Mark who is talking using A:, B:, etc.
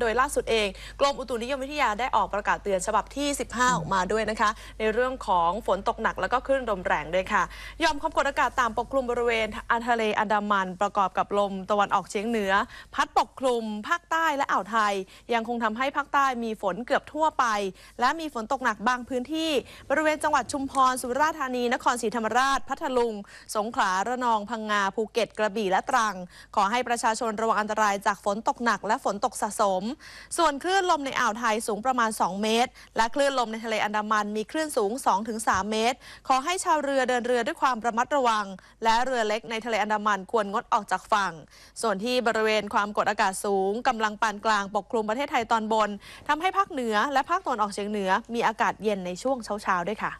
A: โดยล่าสุดเองกรมอุตุนิยมวิทยาได้ออกประกาศเตือนฉบับที่ 15ออกมาด้วยนะคะ ในเรื่องของฝนตกหนักแล้วก็คลื่นลมแรงด้วยค่ะ ยอมความกดอากาศตามปกคลุมบริเวณอันทะเลอันดามัน ประกอบกับลมตะวันออกเฉียงเหนือ พัดปกคลุมภาคใต้และอ่าวไทย ยังคงทำให้ภาคใต้มีฝนเกือบทั่วไป และมีฝนตกหนักบางพื้นที่ บริเวณจังหวัดชุมพร สุราษฎร์ธานี นครศรีธรรมราชพัทลุง สงขลาระนอง พังงาภูเก็ตกระบี่และตรัง ขอให้ประชาชนระวังอันตรายจากฝนตกหนักและฝนตกสะสมมส่วนคลื่นลมในอ่าวไทยสูงประมาณ 2 เมตร และคลื่นลมในทะเลอันดามันมีคลื่นสูง 2-3 เมตร ขอให้ชาวเรือเดินเรือด้วยความระมัดระวัง และเรือเล็กในทะเลอันดามันควรงดออกจากฝั่ง ส่วนที่บริเวณความกดอากาศสูง กำลังปานกลางปกคลุมประเทศไทยตอนบน ทำให้ภาคเหนือและภาคตะวันออกเฉียงเหนือมีอากาศเย็นในช่วงเช้า
B: ๆด้วยค่ะ